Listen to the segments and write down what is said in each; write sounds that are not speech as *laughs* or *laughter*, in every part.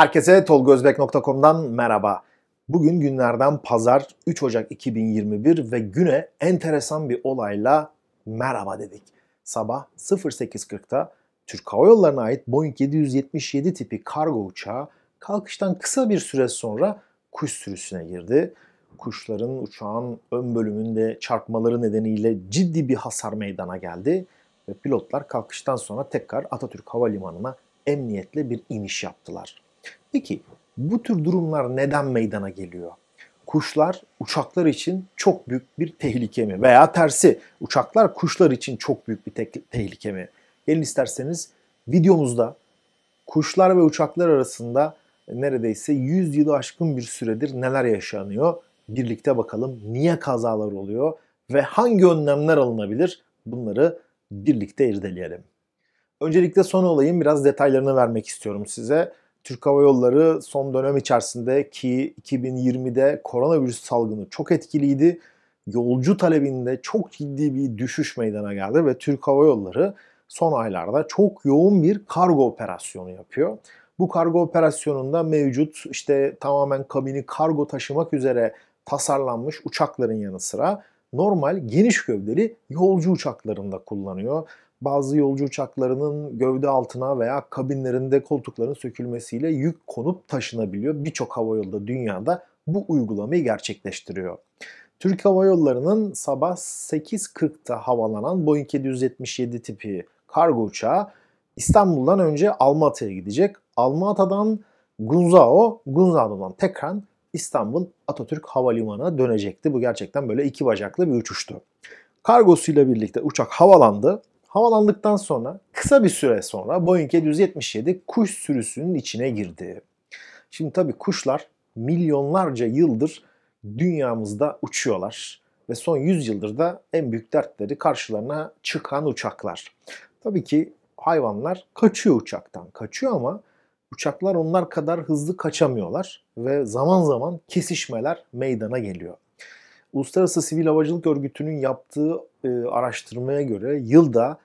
Herkese tolgozbek.com'dan merhaba. Bugün günlerden pazar 3 Ocak 2021 ve güne enteresan bir olayla merhaba dedik. Sabah 08:40'ta Türk Hava Yolları'na ait Boeing 777 tipi kargo uçağı kalkıştan kısa bir süre sonra kuş sürüsüne girdi. Kuşların uçağın ön bölümünde çarpmaları nedeniyle ciddi bir hasar meydana geldi ve pilotlar kalkıştan sonra tekrar Atatürk Havalimanı'na emniyetle bir iniş yaptılar. Peki bu tür durumlar neden meydana geliyor? Kuşlar uçaklar için çok büyük bir tehlike mi? Veya tersi uçaklar kuşlar için çok büyük bir te- tehlike mi? Gelin isterseniz videomuzda kuşlar ve uçaklar arasında neredeyse 100 yılı aşkın bir süredir neler yaşanıyor? Birlikte bakalım niye kazalar oluyor ve hangi önlemler alınabilir? Bunları birlikte irdeleyelim. Öncelikle son olayın biraz detaylarını vermek istiyorum size. Türk Hava Yolları son dönem içerisinde ki 2020'de koronavirüs salgını çok etkiliydi. Yolcu talebinde çok ciddi bir düşüş meydana geldi ve Türk Hava Yolları son aylarda çok yoğun bir kargo operasyonu yapıyor. Bu kargo operasyonunda mevcut işte tamamen kabini kargo taşımak üzere tasarlanmış uçakların yanı sıra normal geniş gövdeli yolcu uçaklarında kullanıyor bazı yolcu uçaklarının gövde altına veya kabinlerinde koltukların sökülmesiyle yük konup taşınabiliyor. Birçok havayolda dünyada bu uygulamayı gerçekleştiriyor. Türk Hava Yolları'nın sabah 8:40'ta havalanan Boeing 777 tipi kargo uçağı İstanbul'dan önce Almatı'ya gidecek. Almatı'dan Gunzao, Gunzao'dan tekrar İstanbul Atatürk Havalimanı'na dönecekti. Bu gerçekten böyle iki bacaklı bir uçuştu. Kargosuyla birlikte uçak havalandı havalandıktan sonra kısa bir süre sonra Boeing 777 kuş sürüsünün içine girdi. Şimdi tabii kuşlar milyonlarca yıldır dünyamızda uçuyorlar ve son 100 yıldır da en büyük dertleri karşılarına çıkan uçaklar. Tabii ki hayvanlar kaçıyor uçaktan. Kaçıyor ama uçaklar onlar kadar hızlı kaçamıyorlar ve zaman zaman kesişmeler meydana geliyor. Uluslararası Sivil Havacılık Örgütü'nün yaptığı e, araştırmaya göre yılda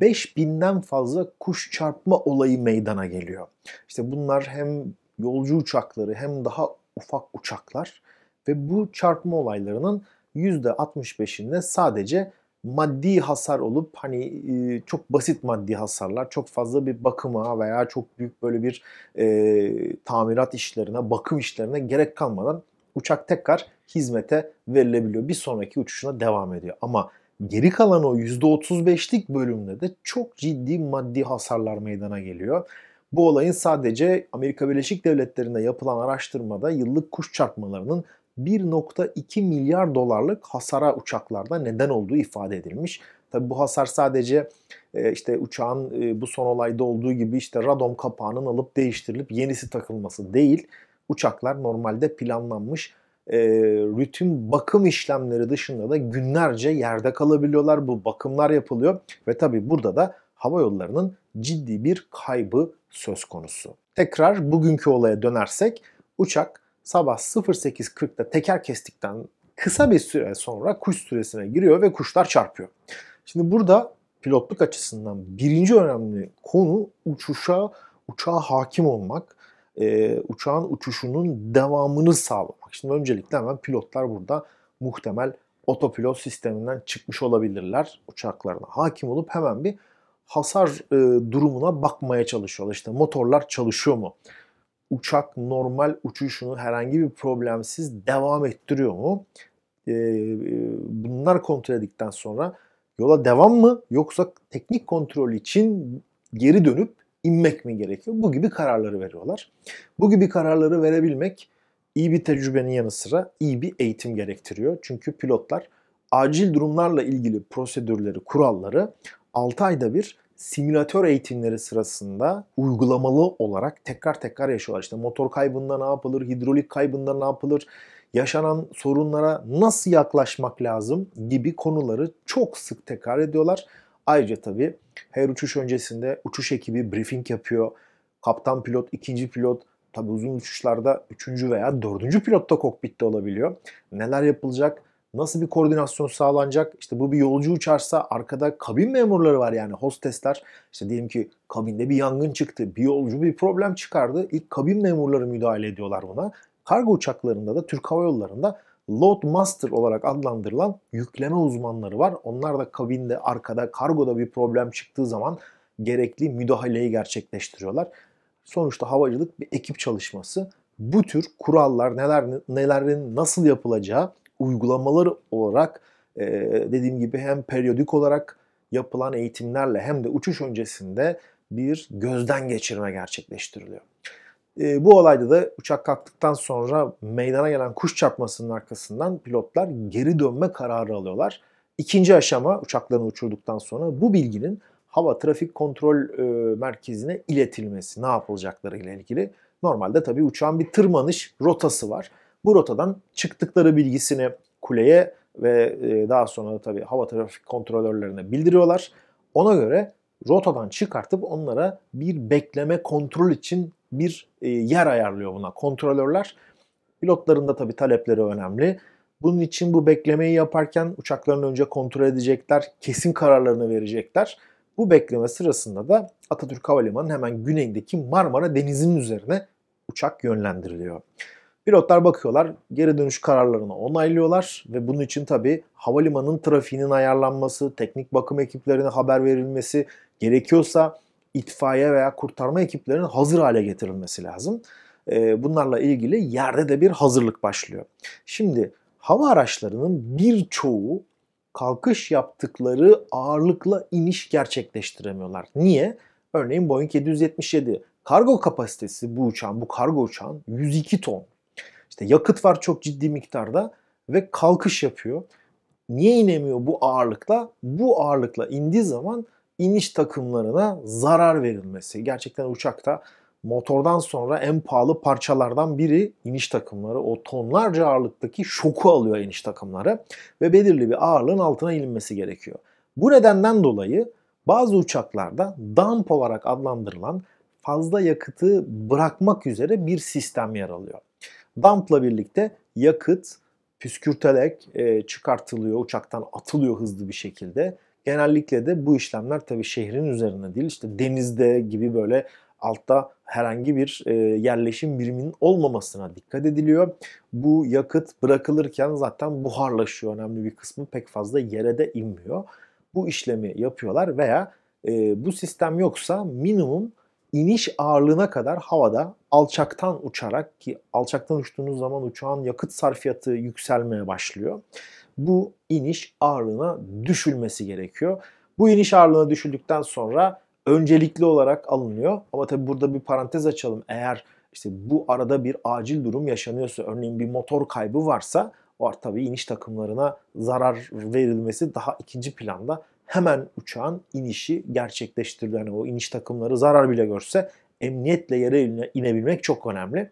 5000'den fazla kuş çarpma olayı meydana geliyor. İşte bunlar hem yolcu uçakları hem daha ufak uçaklar ve bu çarpma olaylarının %65'inde sadece maddi hasar olup hani e, çok basit maddi hasarlar, çok fazla bir bakıma veya çok büyük böyle bir e, tamirat işlerine, bakım işlerine gerek kalmadan uçak tekrar hizmete verilebiliyor. Bir sonraki uçuşuna devam ediyor. Ama Geri kalan o %35'lik bölümde de çok ciddi maddi hasarlar meydana geliyor. Bu olayın sadece Amerika Birleşik Devletleri'nde yapılan araştırmada yıllık kuş çarpmalarının 1.2 milyar dolarlık hasara uçaklarda neden olduğu ifade edilmiş. Tabi bu hasar sadece e, işte uçağın e, bu son olayda olduğu gibi işte radom kapağının alıp değiştirilip yenisi takılması değil. Uçaklar normalde planlanmış e, rutin bakım işlemleri dışında da günlerce yerde kalabiliyorlar. Bu bakımlar yapılıyor ve tabi burada da hava yollarının ciddi bir kaybı söz konusu. Tekrar bugünkü olaya dönersek uçak sabah 08.40'da teker kestikten kısa bir süre sonra kuş süresine giriyor ve kuşlar çarpıyor. Şimdi burada pilotluk açısından birinci önemli konu uçuşa, uçağa hakim olmak e, uçağın uçuşunun devamını sağlamak. Şimdi öncelikle hemen pilotlar burada muhtemel otopilot sisteminden çıkmış olabilirler uçaklarına. Hakim olup hemen bir hasar e, durumuna bakmaya çalışıyorlar. İşte motorlar çalışıyor mu? Uçak normal uçuşunu herhangi bir problemsiz devam ettiriyor mu? E, e bunlar kontrol edildikten sonra yola devam mı yoksa teknik kontrol için geri dönüp inmek mi gerekiyor? Bu gibi kararları veriyorlar. Bu gibi kararları verebilmek iyi bir tecrübenin yanı sıra iyi bir eğitim gerektiriyor. Çünkü pilotlar acil durumlarla ilgili prosedürleri, kuralları 6 ayda bir simülatör eğitimleri sırasında uygulamalı olarak tekrar tekrar yaşıyorlar. İşte motor kaybında ne yapılır, hidrolik kaybında ne yapılır, yaşanan sorunlara nasıl yaklaşmak lazım gibi konuları çok sık tekrar ediyorlar. Ayrıca tabii her uçuş öncesinde uçuş ekibi briefing yapıyor. Kaptan pilot, ikinci pilot, tabi uzun uçuşlarda üçüncü veya dördüncü pilot da kokpitte olabiliyor. Neler yapılacak, nasıl bir koordinasyon sağlanacak? İşte bu bir yolcu uçarsa arkada kabin memurları var yani hostesler. İşte diyelim ki kabinde bir yangın çıktı, bir yolcu bir problem çıkardı. İlk kabin memurları müdahale ediyorlar buna. Kargo uçaklarında da Türk Hava Yolları'nda load master olarak adlandırılan yükleme uzmanları var. Onlar da kabinde, arkada, kargoda bir problem çıktığı zaman gerekli müdahaleyi gerçekleştiriyorlar. Sonuçta havacılık bir ekip çalışması. Bu tür kurallar neler nelerin nasıl yapılacağı uygulamaları olarak e, dediğim gibi hem periyodik olarak yapılan eğitimlerle hem de uçuş öncesinde bir gözden geçirme gerçekleştiriliyor. E, bu olayda da uçak kalktıktan sonra meydana gelen kuş çarpmasının arkasından pilotlar geri dönme kararı alıyorlar. İkinci aşama uçaklarını uçurduktan sonra bu bilginin hava trafik kontrol e, merkezine iletilmesi ne yapılacakları ile ilgili. Normalde tabii uçağın bir tırmanış rotası var. Bu rotadan çıktıkları bilgisini kuleye ve e, daha sonra da tabii hava trafik kontrolörlerine bildiriyorlar. Ona göre rotadan çıkartıp onlara bir bekleme kontrol için bir e, yer ayarlıyor buna kontrolörler. Pilotların da tabii talepleri önemli. Bunun için bu beklemeyi yaparken uçakların önce kontrol edecekler, kesin kararlarını verecekler. Bu bekleme sırasında da Atatürk Havalimanı'nın hemen güneyindeki Marmara Denizi'nin üzerine uçak yönlendiriliyor. Pilotlar bakıyorlar, geri dönüş kararlarını onaylıyorlar ve bunun için tabi havalimanının trafiğinin ayarlanması, teknik bakım ekiplerine haber verilmesi, gerekiyorsa itfaiye veya kurtarma ekiplerinin hazır hale getirilmesi lazım. Ee, bunlarla ilgili yerde de bir hazırlık başlıyor. Şimdi hava araçlarının birçoğu kalkış yaptıkları ağırlıkla iniş gerçekleştiremiyorlar. Niye? Örneğin Boeing 777 kargo kapasitesi bu uçağın, bu kargo uçağın 102 ton. İşte yakıt var çok ciddi miktarda ve kalkış yapıyor. Niye inemiyor bu ağırlıkla? Bu ağırlıkla indiği zaman iniş takımlarına zarar verilmesi. Gerçekten uçakta motordan sonra en pahalı parçalardan biri iniş takımları. O tonlarca ağırlıktaki şoku alıyor iniş takımları ve belirli bir ağırlığın altına ilinmesi gerekiyor. Bu nedenden dolayı bazı uçaklarda dump olarak adlandırılan fazla yakıtı bırakmak üzere bir sistem yer alıyor. Dumpla birlikte yakıt püskürterek e, çıkartılıyor, uçaktan atılıyor hızlı bir şekilde Genellikle de bu işlemler tabii şehrin üzerine değil işte denizde gibi böyle altta herhangi bir e, yerleşim biriminin olmamasına dikkat ediliyor. Bu yakıt bırakılırken zaten buharlaşıyor. Önemli bir kısmı pek fazla yere de inmiyor. Bu işlemi yapıyorlar veya e, bu sistem yoksa minimum iniş ağırlığına kadar havada alçaktan uçarak ki alçaktan uçtuğunuz zaman uçağın yakıt sarfiyatı yükselmeye başlıyor bu iniş ağırlığına düşülmesi gerekiyor. Bu iniş ağırlığına düşüldükten sonra öncelikli olarak alınıyor. Ama tabi burada bir parantez açalım. Eğer işte bu arada bir acil durum yaşanıyorsa, örneğin bir motor kaybı varsa var tabii iniş takımlarına zarar verilmesi daha ikinci planda. Hemen uçağın inişi gerçekleştirilir. Yani o iniş takımları zarar bile görse emniyetle yere inebilmek çok önemli.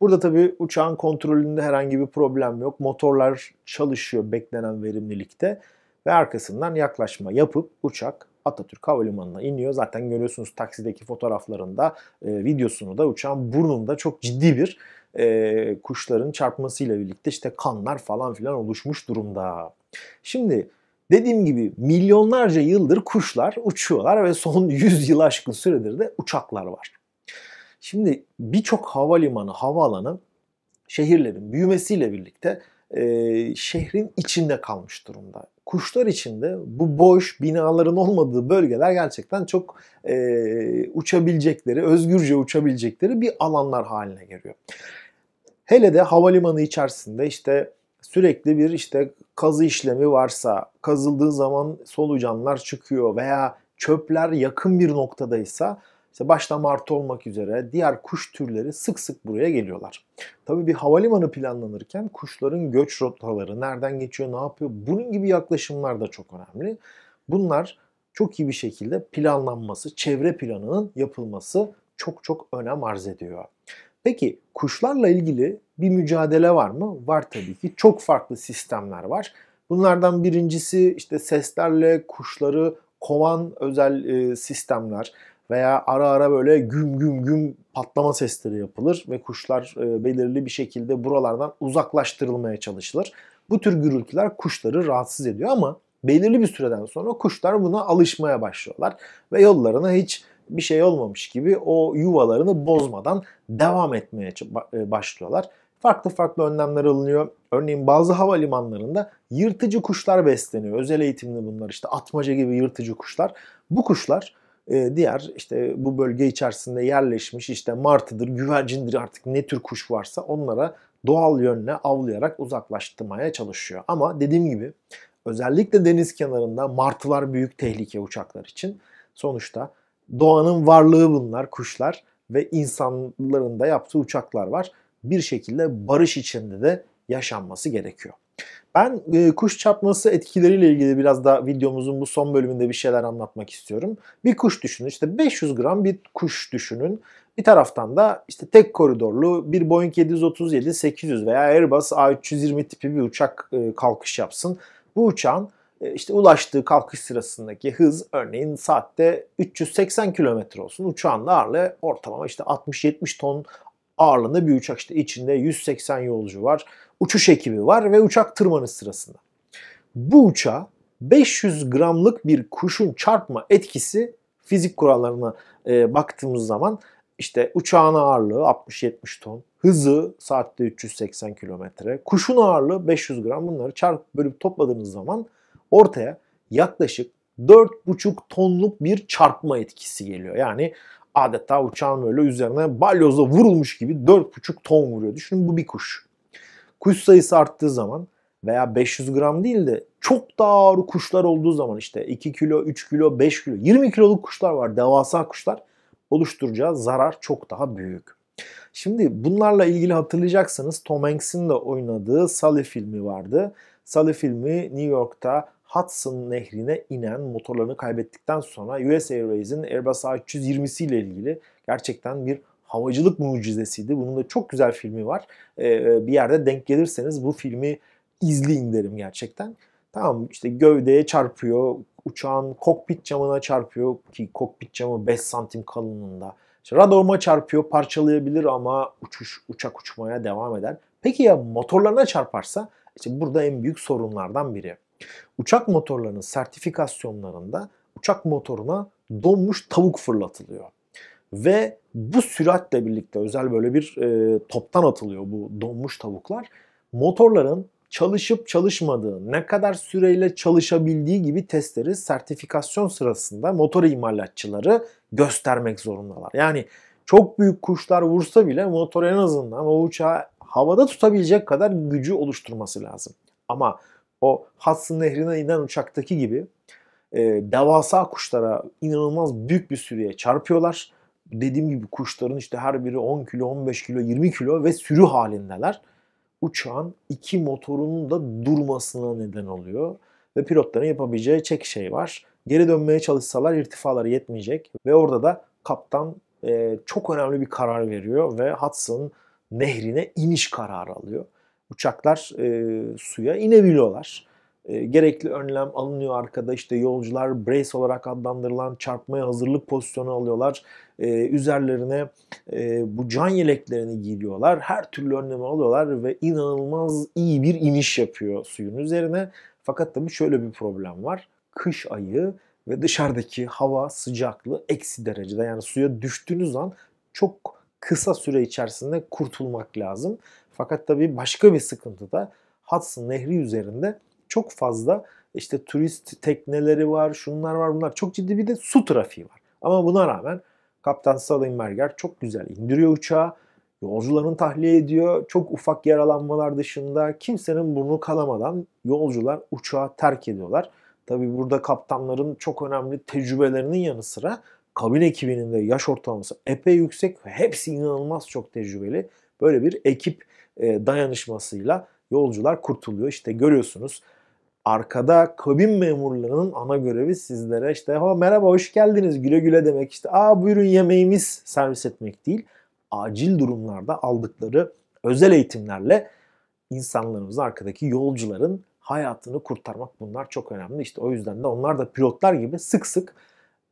Burada tabii uçağın kontrolünde herhangi bir problem yok. Motorlar çalışıyor beklenen verimlilikte ve arkasından yaklaşma yapıp uçak Atatürk Havalimanı'na iniyor. Zaten görüyorsunuz taksideki fotoğraflarında e, videosunu da uçağın burnunda çok ciddi bir e, kuşların çarpmasıyla birlikte işte kanlar falan filan oluşmuş durumda. Şimdi dediğim gibi milyonlarca yıldır kuşlar uçuyorlar ve son 100 *laughs* yıl aşkın süredir de uçaklar var. Şimdi birçok havalimanı, havaalanı şehirlerin büyümesiyle birlikte e, şehrin içinde kalmış durumda. Kuşlar içinde bu boş binaların olmadığı bölgeler gerçekten çok e, uçabilecekleri, özgürce uçabilecekleri bir alanlar haline geliyor. Hele de havalimanı içerisinde işte sürekli bir işte kazı işlemi varsa, kazıldığı zaman solucanlar çıkıyor veya çöpler yakın bir noktadaysa işte başta martı olmak üzere diğer kuş türleri sık sık buraya geliyorlar. Tabii bir havalimanı planlanırken kuşların göç rotaları nereden geçiyor, ne yapıyor bunun gibi yaklaşımlar da çok önemli. Bunlar çok iyi bir şekilde planlanması, çevre planının yapılması çok çok önem arz ediyor. Peki kuşlarla ilgili bir mücadele var mı? Var tabii ki. Çok farklı sistemler var. Bunlardan birincisi işte seslerle kuşları kovan özel e, sistemler veya ara ara böyle güm güm güm patlama sesleri yapılır ve kuşlar e, belirli bir şekilde buralardan uzaklaştırılmaya çalışılır. Bu tür gürültüler kuşları rahatsız ediyor ama belirli bir süreden sonra kuşlar buna alışmaya başlıyorlar ve yollarına hiç bir şey olmamış gibi o yuvalarını bozmadan devam etmeye e, başlıyorlar. Farklı farklı önlemler alınıyor. Örneğin bazı havalimanlarında yırtıcı kuşlar besleniyor. Özel eğitimli bunlar işte atmaca gibi yırtıcı kuşlar. Bu kuşlar e, diğer işte bu bölge içerisinde yerleşmiş işte martıdır, güvercindir artık ne tür kuş varsa onlara doğal yönle avlayarak uzaklaştırmaya çalışıyor. Ama dediğim gibi özellikle deniz kenarında martılar büyük tehlike uçaklar için. Sonuçta doğanın varlığı bunlar kuşlar ve insanların da yaptığı uçaklar var. Bir şekilde barış içinde de yaşanması gerekiyor. Ben e, kuş çarpması etkileriyle ilgili biraz da videomuzun bu son bölümünde bir şeyler anlatmak istiyorum. Bir kuş düşünün işte 500 gram bir kuş düşünün. Bir taraftan da işte tek koridorlu bir Boeing 737 800 veya Airbus A320 tipi bir uçak e, kalkış yapsın. Bu uçağın e, işte ulaştığı kalkış sırasındaki hız örneğin saatte 380 kilometre olsun. Uçağın da ağırlığı ortalama işte 60-70 ton ağırlığında bir uçak işte içinde 180 yolcu var, uçuş ekibi var ve uçak tırmanış sırasında. Bu uçağa 500 gramlık bir kuşun çarpma etkisi fizik kurallarına e, baktığımız zaman işte uçağın ağırlığı 60-70 ton, hızı saatte 380 kilometre, kuşun ağırlığı 500 gram bunları çarp bölüp topladığınız zaman ortaya yaklaşık 4,5 tonluk bir çarpma etkisi geliyor. Yani adeta uçağın böyle üzerine balyozla vurulmuş gibi 4,5 ton vuruyor. Düşünün bu bir kuş. Kuş sayısı arttığı zaman veya 500 gram değil de çok daha ağır kuşlar olduğu zaman işte 2 kilo, 3 kilo, 5 kilo, 20 kiloluk kuşlar var. Devasa kuşlar oluşturacağı zarar çok daha büyük. Şimdi bunlarla ilgili hatırlayacaksınız Tom Hanks'in de oynadığı Sully filmi vardı. Sully filmi New York'ta Hudson nehrine inen motorlarını kaybettikten sonra US Airways'in Airbus A320'si ile ilgili gerçekten bir havacılık mucizesiydi. Bunun da çok güzel filmi var. Ee, bir yerde denk gelirseniz bu filmi izleyin derim gerçekten. Tamam işte gövdeye çarpıyor, uçağın kokpit camına çarpıyor ki kokpit camı 5 santim kalınlığında. İşte radarıma çarpıyor, parçalayabilir ama uçuş uçak uçmaya devam eder. Peki ya motorlarına çarparsa? İşte burada en büyük sorunlardan biri. Uçak motorlarının sertifikasyonlarında uçak motoruna donmuş tavuk fırlatılıyor. Ve bu süratle birlikte özel böyle bir e, toptan atılıyor bu donmuş tavuklar. Motorların çalışıp çalışmadığı, ne kadar süreyle çalışabildiği gibi testleri sertifikasyon sırasında motor imalatçıları göstermek zorundalar. Yani çok büyük kuşlar vursa bile motor en azından o uçağı havada tutabilecek kadar gücü oluşturması lazım. Ama o Hudson Nehri'ne inen uçaktaki gibi e, devasa kuşlara inanılmaz büyük bir sürüye çarpıyorlar. Dediğim gibi kuşların işte her biri 10 kilo, 15 kilo, 20 kilo ve sürü halindeler. Uçağın iki motorunun da durmasına neden oluyor. Ve pilotların yapabileceği çek şey var. Geri dönmeye çalışsalar irtifaları yetmeyecek. Ve orada da kaptan e, çok önemli bir karar veriyor ve Hudson nehrine iniş kararı alıyor uçaklar e, suya inebiliyorlar. E, gerekli önlem alınıyor arkada işte yolcular brace olarak adlandırılan çarpmaya hazırlık pozisyonu alıyorlar. E, üzerlerine e, bu can yeleklerini giyiyorlar. Her türlü önlemi alıyorlar ve inanılmaz iyi bir iniş yapıyor suyun üzerine. Fakat tabii şöyle bir problem var. Kış ayı ve dışarıdaki hava sıcaklığı eksi derecede yani suya düştüğünüz an çok kısa süre içerisinde kurtulmak lazım. Fakat tabii başka bir sıkıntı da Hudson Nehri üzerinde çok fazla işte turist tekneleri var, şunlar var, bunlar. Çok ciddi bir de su trafiği var. Ama buna rağmen Kaptan Sullenberger çok güzel indiriyor uçağı. Yolcuların tahliye ediyor. Çok ufak yaralanmalar dışında kimsenin burnu kalamadan yolcular uçağı terk ediyorlar. Tabi burada kaptanların çok önemli tecrübelerinin yanı sıra kabin ekibinin de yaş ortalaması epey yüksek ve hepsi inanılmaz çok tecrübeli. Böyle bir ekip e, dayanışmasıyla yolcular kurtuluyor. İşte görüyorsunuz arkada kabin memurlarının ana görevi sizlere işte ha merhaba hoş geldiniz güle güle demek işte aa buyurun yemeğimiz servis etmek değil. Acil durumlarda aldıkları özel eğitimlerle insanlarımızın arkadaki yolcuların hayatını kurtarmak bunlar çok önemli. İşte o yüzden de onlar da pilotlar gibi sık sık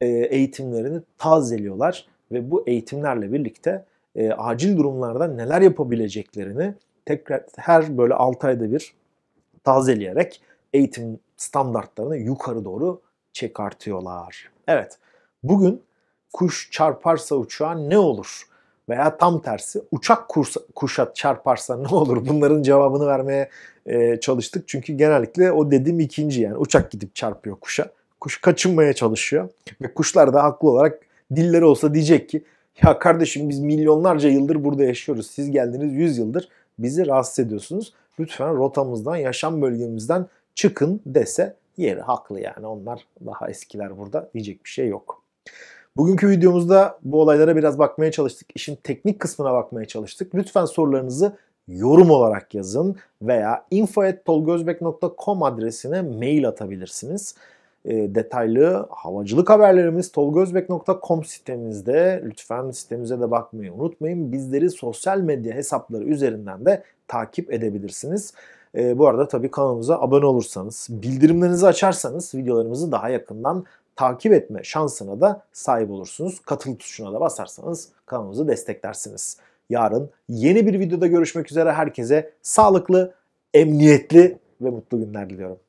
e, eğitimlerini tazeliyorlar ve bu eğitimlerle birlikte e, acil durumlarda neler yapabileceklerini tekrar her böyle 6 ayda bir tazeleyerek eğitim standartlarını yukarı doğru çekartıyorlar. Evet, bugün kuş çarparsa uçağa ne olur? Veya tam tersi uçak kursa, kuşat çarparsa ne olur? *laughs* Bunların cevabını vermeye e, çalıştık. Çünkü genellikle o dediğim ikinci yani uçak gidip çarpıyor kuşa. Kuş kaçınmaya çalışıyor. Ve kuşlar da haklı olarak dilleri olsa diyecek ki ya kardeşim biz milyonlarca yıldır burada yaşıyoruz. Siz geldiniz 100 yıldır bizi rahatsız ediyorsunuz. Lütfen rotamızdan, yaşam bölgemizden çıkın dese yeri haklı yani. Onlar daha eskiler burada diyecek bir şey yok. Bugünkü videomuzda bu olaylara biraz bakmaya çalıştık. İşin teknik kısmına bakmaya çalıştık. Lütfen sorularınızı yorum olarak yazın veya info.tolgozbek.com adresine mail atabilirsiniz. Ee, detaylı havacılık haberlerimiz tolgozbek.com sitemizde. Lütfen sitemize de bakmayı unutmayın. Bizleri sosyal medya hesapları üzerinden de takip edebilirsiniz. E, bu arada tabii kanalımıza abone olursanız, bildirimlerinizi açarsanız videolarımızı daha yakından takip etme şansına da sahip olursunuz. Katıl tuşuna da basarsanız kanalımızı desteklersiniz. Yarın yeni bir videoda görüşmek üzere herkese sağlıklı, emniyetli ve mutlu günler diliyorum.